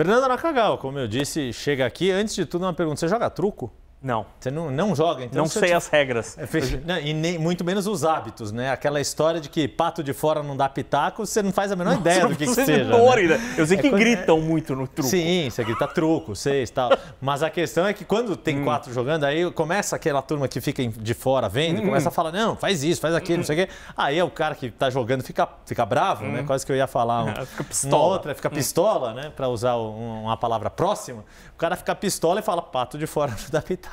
Fernanda Nakagawa, como eu disse, chega aqui. Antes de tudo, uma pergunta: você joga truco? Não. Você não, não joga, então? Não sei te... as regras. É e nem, muito menos os hábitos, né? Aquela história de que pato de fora não dá pitaco, você não faz a menor não, ideia do que, que seja. né? Eu sei é que quando... gritam muito no truco. Sim, você grita truco, e tal. Mas a questão é que quando tem hum. quatro jogando, aí começa aquela turma que fica de fora vendo, hum. começa a falar, não, faz isso, faz aquilo, hum. não sei o quê. Hum. Aí é o cara que tá jogando fica, fica bravo, né? Hum. Quase que eu ia falar um, fica pistola. outra, fica hum. pistola, né? Pra usar um, uma palavra próxima. O cara fica pistola e fala, pato de fora não dá pitaco.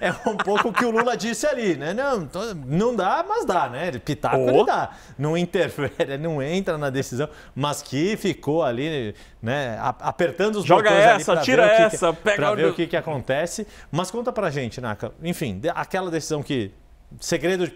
É um pouco o que o Lula disse ali, né? Não, não dá, mas dá, né? Pitaco oh. ele dá. Não interfere, não entra na decisão, mas que ficou ali, né? Apertando os Joga essa, tira essa, que, pega... Pra ver o que, que acontece. Mas conta pra gente, Naka. Enfim, aquela decisão que segredo de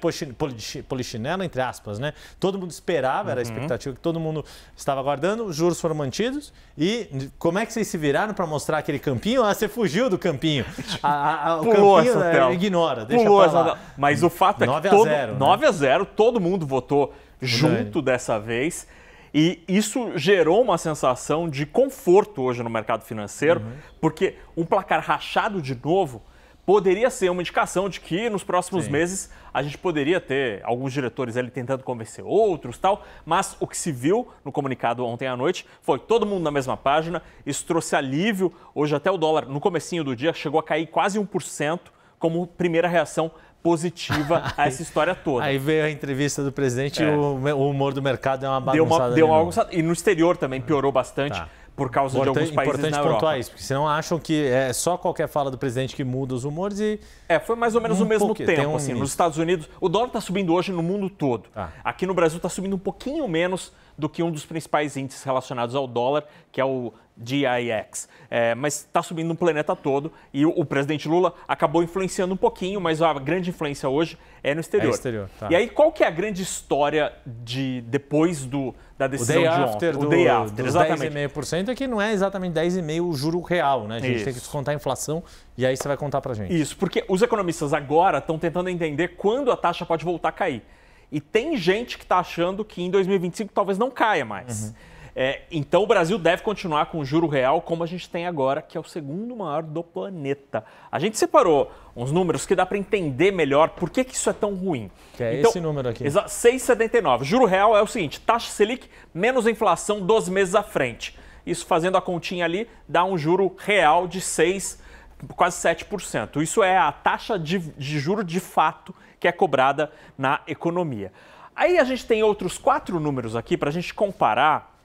polichinela, entre aspas, né? Todo mundo esperava, era a uhum. expectativa que todo mundo estava aguardando, os juros foram mantidos. E como é que vocês se viraram para mostrar aquele campinho? Ah, você fugiu do campinho. A, a, o Pulou campinho é, ignora, deixa Pulou pra Mas o fato é que 9 a, todo, 0, né? 9 a 0, todo mundo votou junto dessa vez. E isso gerou uma sensação de conforto hoje no mercado financeiro, uhum. porque um placar rachado de novo poderia ser uma indicação de que nos próximos Sim. meses a gente poderia ter alguns diretores ali tentando convencer outros tal, mas o que se viu no comunicado ontem à noite foi todo mundo na mesma página, isso trouxe alívio, hoje até o dólar no comecinho do dia chegou a cair quase 1% como primeira reação positiva a essa história toda. Aí veio a entrevista do presidente é. e o, humor do mercado é uma bagunçada. Deu uma, deu uma E no exterior também piorou bastante. Tá por causa importante, de alguns países importante na Europa. pontuar isso, porque senão acham que é só qualquer fala do presidente que muda os humores e... É, foi mais ou menos um o mesmo pouquinho. tempo, um assim, nos Estados Unidos. O dólar está subindo hoje no mundo todo. Ah. Aqui no Brasil está subindo um pouquinho menos, do que um dos principais índices relacionados ao dólar, que é o GIX. É, mas está subindo no planeta todo e o, o, presidente Lula acabou influenciando um pouquinho, mas a grande influência hoje é no exterior. É exterior tá. E aí, qual que é a grande história de depois do, da decisão o de ontem? do o do, day after, exatamente. 10,5% é que não é exatamente 10,5% o juro real, né? A gente Isso. tem que descontar a inflação e aí você vai contar para gente. Isso, porque os economistas agora estão tentando entender quando a taxa pode voltar a cair. E tem gente que está achando que em 2025 talvez não caia mais. Uhum. É, então o Brasil deve continuar com o juro real como a gente tem agora, que é o segundo maior do planeta. A gente separou uns números que dá para entender melhor por que, que isso é tão ruim. Que é então, esse número aqui. 6,79. Juro real é o seguinte, taxa Selic menos inflação 12 meses à frente. Isso fazendo a continha ali dá um juro real de 6,79 quase 7%. Isso é a taxa de, de juro de fato que é cobrada na economia. Aí a gente tem outros quatro números aqui para a gente comparar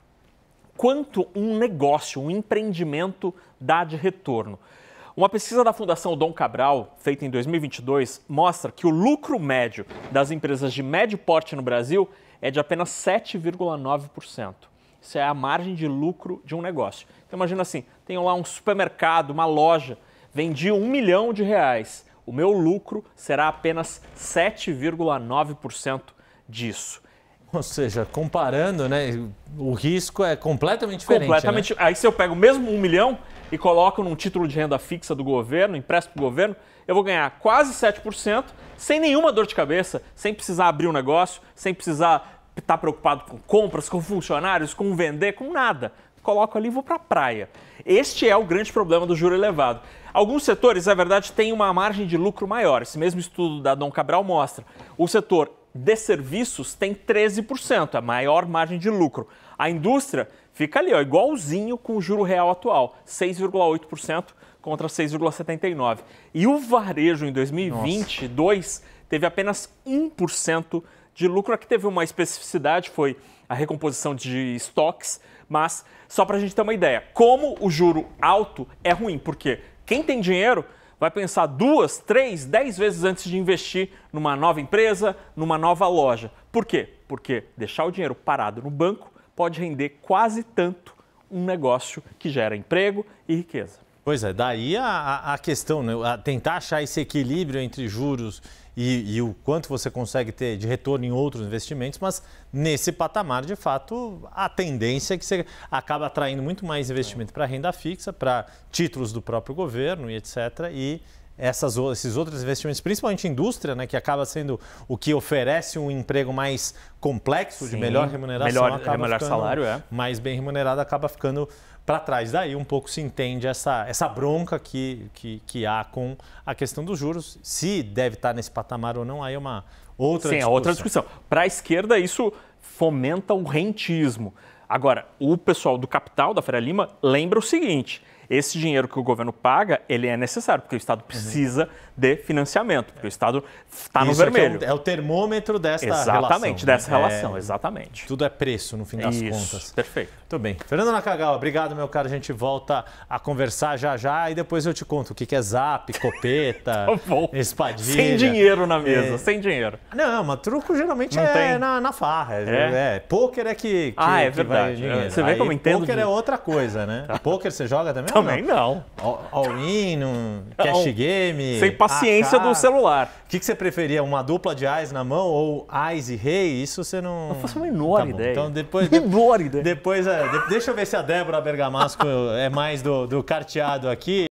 quanto um negócio, um empreendimento dá de retorno. Uma pesquisa da Fundação Dom Cabral, feita em 2022, mostra que o lucro médio das empresas de médio porte no Brasil é de apenas 7,9%. Isso é a margem de lucro de um negócio. Então imagina assim, tem lá um supermercado, uma loja, Vendi um milhão de reais. O meu lucro será apenas 7,9% disso. Ou seja, comparando, né, o risco é completamente diferente. Né? Completamente. Né? Aí se eu pego mesmo um milhão e coloco num título de renda fixa do governo, empréstimo para o governo, eu vou ganhar quase 7%, sem nenhuma dor de cabeça, sem precisar abrir um negócio, sem precisar estar preocupado com compras, com funcionários, com vender, com nada coloco ali e vou para a praia. Este é o grande problema do juro elevado. Alguns setores, na verdade, têm uma margem de lucro maior. Esse mesmo estudo da Dom Cabral mostra. O setor de serviços tem 13%, a maior margem de lucro. A indústria fica ali, ó, igualzinho com o juro real atual, 6,8% contra 6,79%. E o varejo em 2022 Nossa. teve apenas 1% de lucro. que teve uma especificidade, foi a recomposição de estoques, mas só para a gente ter uma ideia, como o juro alto é ruim, porque quem tem dinheiro vai pensar duas, três, dez vezes antes de investir numa nova empresa, numa nova loja. Por quê? Porque deixar o dinheiro parado no banco pode render quase tanto um negócio que gera emprego e riqueza. Pois é, daí a, a questão, né? A tentar achar esse equilíbrio entre juros e, e, o quanto você consegue ter de retorno em outros investimentos, mas nesse patamar, de fato, a tendência é que você acaba atraindo muito mais investimento para renda fixa, para títulos do próprio governo e etc. E essas, esses outros investimentos, principalmente indústria, né, que acaba sendo o que oferece um emprego mais complexo, Sim, de melhor remuneração, melhor, acaba melhor salário, é. mais bem remunerado, acaba ficando para trás daí um pouco se entende essa, essa bronca que, que, que há com a questão dos juros. Se deve estar tá nesse patamar ou não, aí é uma outra Sim, discussão. Sim, é outra discussão. Para a esquerda, isso fomenta o rentismo. Agora, o pessoal do Capital, da Fera Lima, lembra o seguinte esse dinheiro que o governo paga, ele é necessário, porque o Estado uhum. precisa uhum. de financiamento, porque o Estado está no é é vermelho. É o, é o, termômetro dessa exatamente, relação. Dessa né? relação é, exatamente. Tudo é preço, no fim das Isso, contas. Perfeito. Tudo bem. Fernando Nakagawa, obrigado, meu caro. A gente volta a conversar já já e depois eu te conto o que é zap, copeta, espadinha. Sem dinheiro na mesa, é... sem dinheiro. Não, mas truco geralmente Não é tem. na, na farra. É. é pôquer é que, ah, que, Ah, é verdade. Você vê Aí, como entendo. Pôquer de... é outra coisa, né? Tá. pôquer você joga também? Também não. All-in, all cash game. Sem paciência AK. do celular. O que, que, você preferia? Uma dupla de eyes na mão ou eyes e rei? Isso você não. Não faço a menor tá ideia. Então depois. Menor ideia. Depois, é, de, deixa eu ver se a Débora Bergamasco é mais do, do carteado aqui.